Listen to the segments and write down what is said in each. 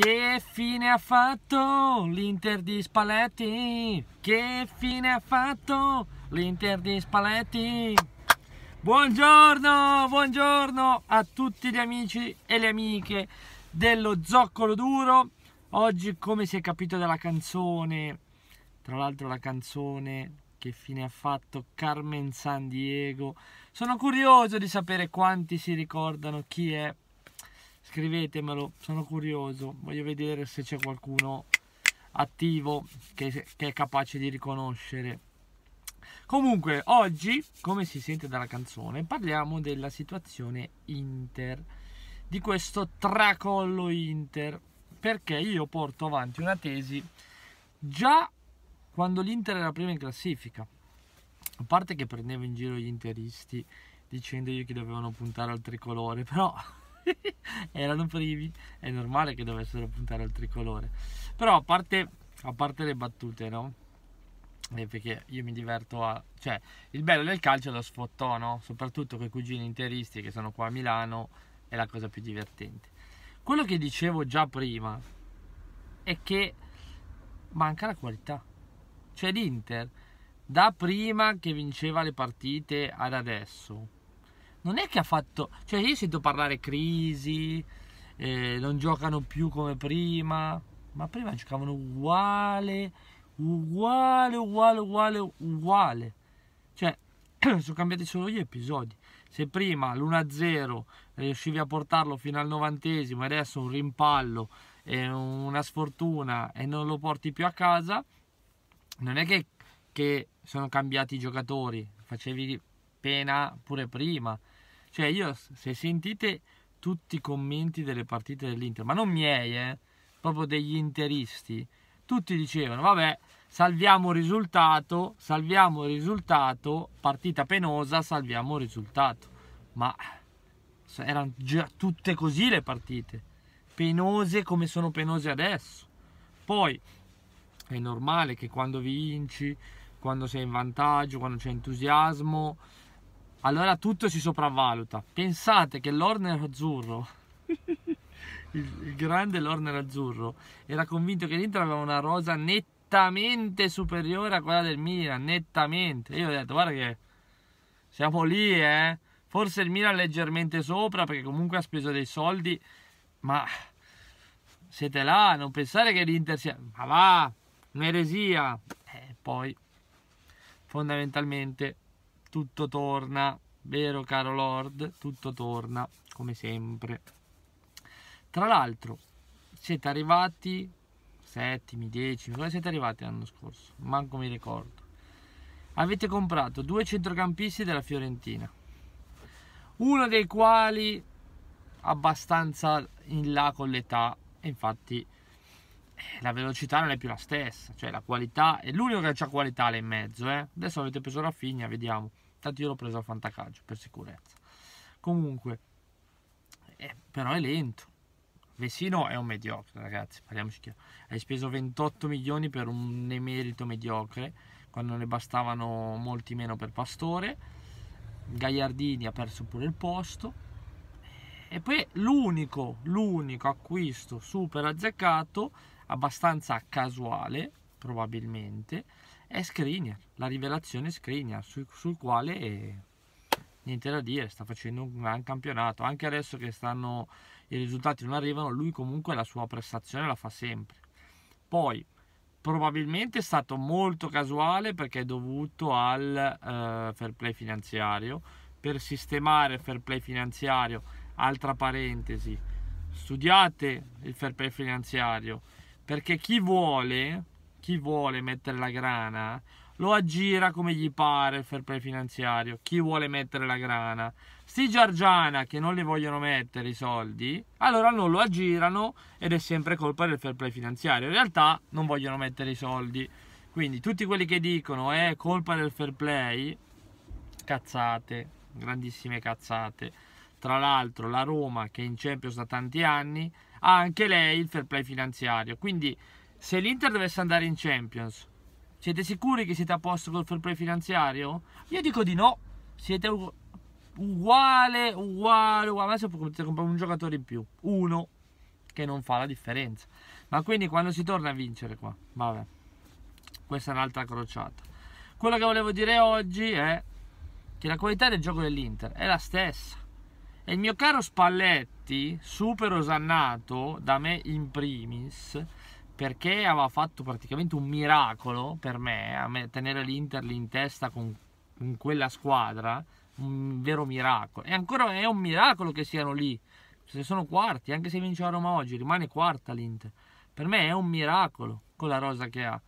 Che fine ha fatto l'Inter di Spalletti? Che fine ha fatto l'Inter di Spalletti? Buongiorno, buongiorno a tutti gli amici e le amiche dello Zoccolo Duro. Oggi, come si è capito dalla canzone, tra l'altro la canzone che fine ha fatto Carmen San Diego, sono curioso di sapere quanti si ricordano chi è scrivetemelo, sono curioso, voglio vedere se c'è qualcuno attivo che, che, è capace di riconoscere. Comunque, oggi, come si sente dalla canzone, parliamo della situazione Inter, di questo tracollo Inter, perché io porto avanti una tesi già quando l'Inter era prima in classifica, a parte che prendevo in giro gli interisti dicendogli che dovevano puntare al tricolore, però erano primi, è normale che dovessero puntare al tricolore. Però a parte, a parte le battute, no? Eh, perché io mi diverto a... cioè il bello del calcio è lo sfottò, no? Soprattutto con i cugini interisti che sono qua a Milano è la cosa più divertente. Quello che dicevo già prima è che manca la qualità. Cioè l'Inter da prima che vinceva le partite ad adesso non è che ha fatto... Cioè io sento parlare crisi, eh, non giocano più come prima, ma prima giocavano uguale, uguale, uguale, uguale, uguale. Cioè sono cambiati solo gli episodi. Se prima l'1-0 eh, riuscivi a portarlo fino al novantesimo e adesso un rimpallo e una sfortuna e non lo porti più a casa, non è che, che sono cambiati i giocatori, facevi pena pure prima, cioè io, se sentite tutti i commenti delle partite dell'Inter, ma non miei, eh, proprio degli interisti, tutti dicevano, vabbè, salviamo il risultato, salviamo il risultato, partita penosa, salviamo il risultato. Ma erano già tutte così le partite, penose come sono penose adesso. Poi è normale che quando vinci, quando sei in vantaggio, quando c'è entusiasmo, allora tutto si sopravvaluta. Pensate che l'Orner azzurro, il, il, grande Lorner azzurro, era convinto che l'Inter aveva una rosa nettamente superiore a quella del Milan, nettamente. io ho detto, guarda che siamo lì, eh. Forse il Milan leggermente sopra, perché comunque ha speso dei soldi, ma siete là, non pensare che l'Inter sia... Ma va, un'eresia. Eh, poi, fondamentalmente tutto torna, vero caro Lord? Tutto torna, come sempre. Tra l'altro, siete arrivati settimi, decimi, come siete arrivati l'anno scorso? Manco mi ricordo. Avete comprato due centrocampisti della Fiorentina, uno dei quali abbastanza in là con l'età, infatti la velocità non è più la stessa, cioè la qualità, è l'unico che ha qualità là in mezzo, eh. adesso avete preso la figna, vediamo, tanto io l'ho preso a fantacaggio per sicurezza, comunque, eh, però è lento, Vesino è un mediocre ragazzi, parliamoci chiaro, hai speso 28 milioni per un emerito mediocre, quando ne bastavano molti meno per Pastore, Gagliardini ha perso pure il posto, e poi l'unico, l'unico acquisto super azzeccato abbastanza casuale, probabilmente, è Skriniar, la rivelazione Skriniar, sul, sul quale è, eh, niente da dire, sta facendo un gran campionato, anche adesso che stanno, i risultati non arrivano, lui comunque la sua prestazione la fa sempre. Poi, probabilmente è stato molto casuale perché è dovuto al eh, fair play finanziario, per sistemare il fair play finanziario, altra parentesi, studiate il fair play finanziario, perché chi vuole, chi vuole mettere la grana lo aggira come gli pare il fair play finanziario. Chi vuole mettere la grana? Sti Giargiana che non le vogliono mettere i soldi, allora non lo aggirano ed è sempre colpa del fair play finanziario. In realtà non vogliono mettere i soldi. Quindi tutti quelli che dicono è eh, colpa del fair play, cazzate, grandissime cazzate tra l'altro la Roma che è in Champions da tanti anni, ha anche lei il fair play finanziario. Quindi se l'Inter dovesse andare in Champions, siete sicuri che siete a posto col fair play finanziario? Io dico di no, siete uguale, uguale, uguale, Adesso potete comprare un giocatore in più, uno, che non fa la differenza. Ma quindi quando si torna a vincere qua, vabbè, questa è un'altra crociata. Quello che volevo dire oggi è che la qualità del gioco dell'Inter è la stessa e il mio caro Spalletti, super osannato, da me in primis, perché aveva fatto praticamente un miracolo per me, a me tenere l'Inter lì in testa con, con quella squadra, un vero miracolo. E ancora è un miracolo che siano lì, se sono quarti, anche se vince la Roma oggi, rimane quarta l'Inter. Per me è un miracolo con la rosa che ha.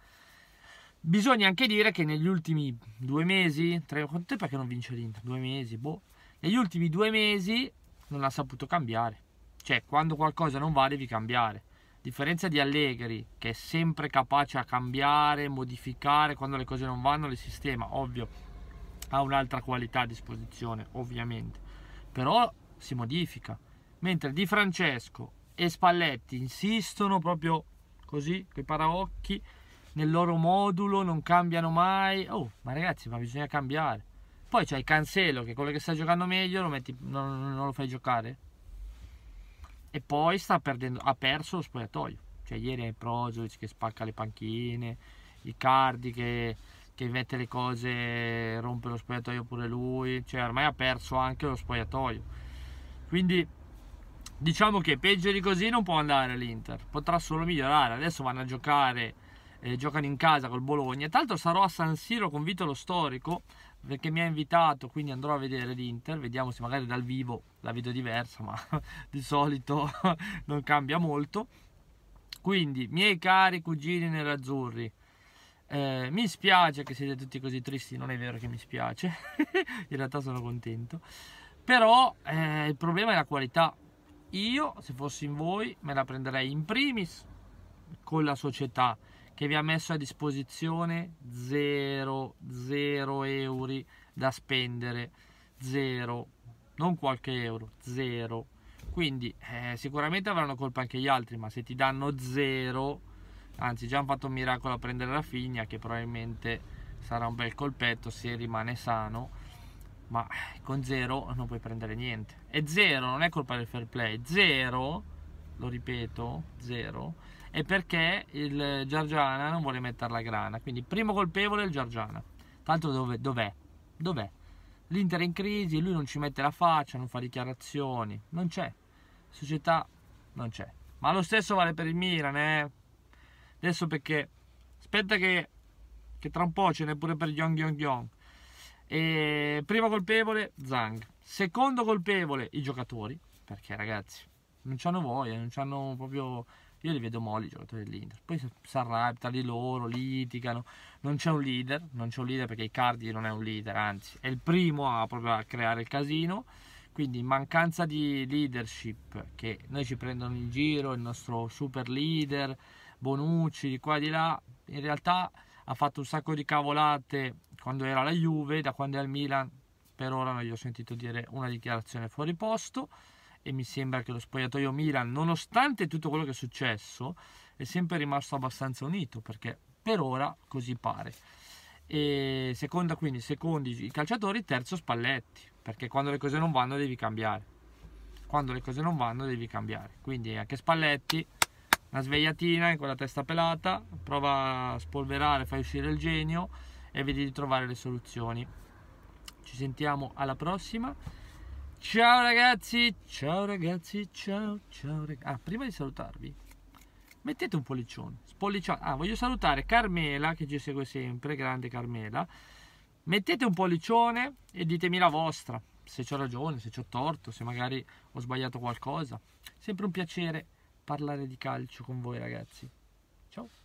Bisogna anche dire che negli ultimi due mesi, tre, quanto tempo è che non vince l'Inter? Due mesi, boh negli ultimi due mesi non ha saputo cambiare. Cioè, quando qualcosa non va devi cambiare. A differenza di Allegri, che è sempre capace a cambiare, modificare, quando le cose non vanno le sistema, ovvio, ha un'altra qualità a disposizione, ovviamente. Però si modifica. Mentre Di Francesco e Spalletti insistono proprio così, coi paraocchi, nel loro modulo, non cambiano mai. Oh, ma ragazzi, ma bisogna cambiare poi c'hai Cancelo, che è quello che sta giocando meglio, lo metti, non, non, lo fai giocare. E poi sta perdendo, ha perso lo spogliatoio. Cioè ieri è Prozovic che spacca le panchine, Icardi che, che mette le cose, rompe lo spogliatoio pure lui. Cioè ormai ha perso anche lo spogliatoio. Quindi diciamo che peggio di così non può andare l'Inter. Potrà solo migliorare. Adesso vanno a giocare... Eh, giocano in casa col Bologna. Tra l'altro sarò a San Siro con Vito lo storico perché mi ha invitato, quindi andrò a vedere l'Inter, vediamo se magari dal vivo la vedo diversa, ma di solito non cambia molto. Quindi, miei cari cugini nerazzurri, eh, mi spiace che siete tutti così tristi, non è vero che mi spiace, in realtà sono contento, però eh, il problema è la qualità. Io, se fossi in voi, me la prenderei in primis con la società che vi ha messo a disposizione 0 0 euro da spendere 0 non qualche euro 0 quindi eh, sicuramente avranno colpa anche gli altri ma se ti danno 0 anzi già hanno fatto un miracolo a prendere la figlia che probabilmente sarà un bel colpetto se rimane sano ma eh, con 0 non puoi prendere niente e 0 non è colpa del fair play 0 lo ripeto 0 è perché il Giorgiana non vuole mettere la grana. Quindi primo colpevole è il Giorgiana. Tanto dov'è? Dov'è? dov'è? L'Inter è in crisi, lui non ci mette la faccia, non fa dichiarazioni, non c'è. Società non c'è. Ma lo stesso vale per il Milan, eh. Adesso perché aspetta che, che tra un po' ce n'è pure per Yong Yong Yong. E primo colpevole Zhang. secondo colpevole i giocatori, perché ragazzi non hanno voglia, non hanno proprio io li vedo molli i giocatori dell'Inter, poi si tra di loro, litigano, non c'è un leader, non c'è un leader perché Icardi non è un leader, anzi è il primo a, proprio a creare il casino, quindi in mancanza di leadership che noi ci prendono in giro, il nostro super leader, Bonucci di qua e di là, in realtà ha fatto un sacco di cavolate quando era la Juve, da quando è al Milan per ora non gli ho sentito dire una dichiarazione fuori posto e mi sembra che lo spogliatoio Milan, nonostante tutto quello che è successo, è sempre rimasto abbastanza unito perché per ora così pare. E seconda quindi, secondi i calciatori, terzo Spalletti, perché quando le cose non vanno devi cambiare. Quando le cose non vanno devi cambiare. Quindi anche Spalletti, una svegliatina in quella testa pelata, prova a spolverare, fai uscire il genio e vedi di trovare le soluzioni. Ci sentiamo alla prossima. Ciao ragazzi, ciao ragazzi, ciao, ciao ragazzi. Ah, prima di salutarvi, mettete un pollicione, spollicione. Ah, voglio salutare Carmela che ci segue sempre, grande Carmela. Mettete un pollicione e ditemi la vostra, se ho ragione, se ho torto, se magari ho sbagliato qualcosa. Sempre un piacere parlare di calcio con voi ragazzi. Ciao.